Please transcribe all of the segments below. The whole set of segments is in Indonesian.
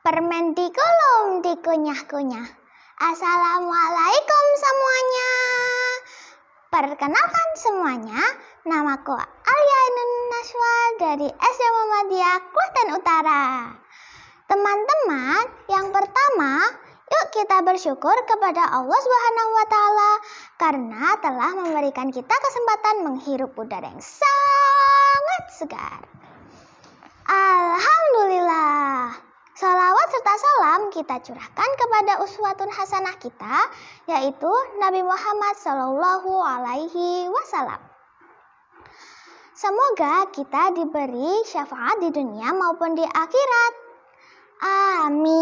Permen dikulum dikunyah-kunyah. Assalamualaikum semuanya. Perkenalkan semuanya, namaku Alia Inun Naswa dari SD Muhammadiyah Klaten Utara. Teman-teman, yang pertama, yuk kita bersyukur kepada Allah Subhanahu wa taala karena telah memberikan kita kesempatan menghirup udara yang sangat segar. Alhamdulillah kita curahkan kepada uswatun hasanah kita, yaitu Nabi Muhammad Shallallahu Alaihi Wasallam. Semoga kita diberi syafaat di dunia maupun di akhirat. Amin.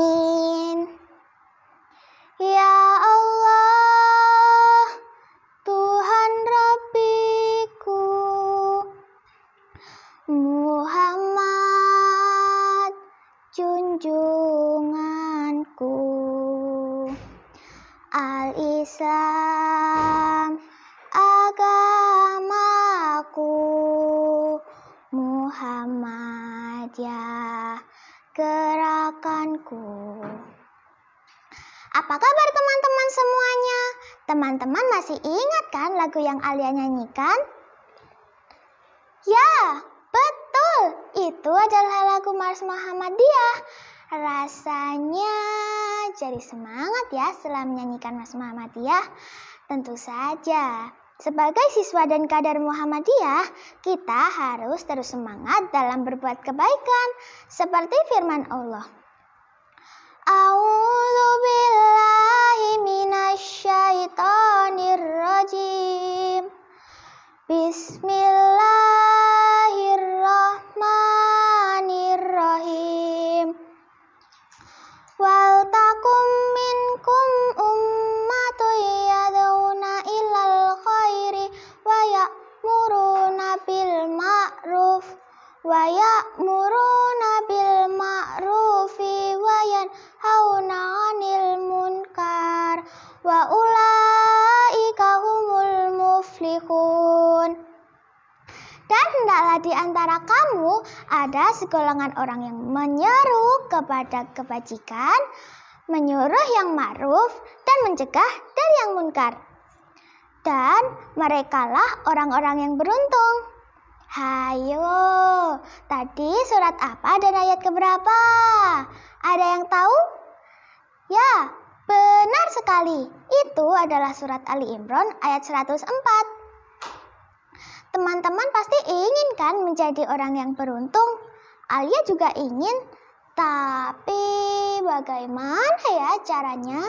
Islam agamaku Muhammad ya gerakanku Apa kabar teman-teman semuanya? Teman-teman masih ingat kan lagu yang Alia nyanyikan? Ya, betul. Itu adalah lagu Mars Muhammadiyah. Rasanya jadi semangat ya setelah menyanyikan Mas Muhammadiyah. Tentu saja, sebagai siswa dan kader Muhammadiyah, kita harus terus semangat dalam berbuat kebaikan seperti firman Allah. A'udzu billahi minasyaitonir Bismillahirrahmanirrahim. tidaklah di antara kamu ada segolongan orang yang menyeru kepada kebajikan, menyuruh yang ma'ruf, dan mencegah dari yang munkar. Dan merekalah orang-orang yang beruntung. Hayo, tadi surat apa dan ayat keberapa? Ada yang tahu? Ya, benar sekali. Itu adalah surat Ali Imran ayat 104 kan menjadi orang yang beruntung? Alia juga ingin, tapi bagaimana ya caranya?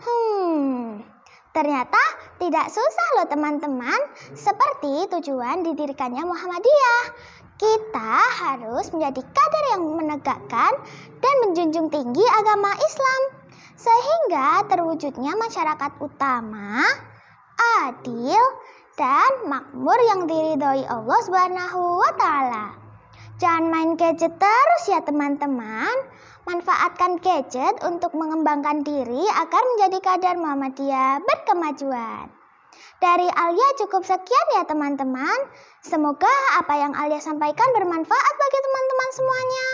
Hmm, ternyata tidak susah loh teman-teman. Seperti tujuan didirikannya Muhammadiyah. Kita harus menjadi kader yang menegakkan dan menjunjung tinggi agama Islam. Sehingga terwujudnya masyarakat utama, adil, dan makmur yang diridhoi Allah Subhanahu wa taala. Jangan main gadget terus ya teman-teman. Manfaatkan gadget untuk mengembangkan diri agar menjadi kader Muhammadiyah berkemajuan. Dari Alia cukup sekian ya teman-teman. Semoga apa yang Alia sampaikan bermanfaat bagi teman-teman semuanya.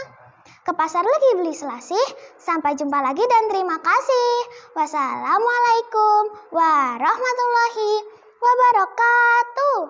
Ke pasar lagi beli selasih. Sampai jumpa lagi dan terima kasih. Wassalamualaikum warahmatullahi wabarakatuh.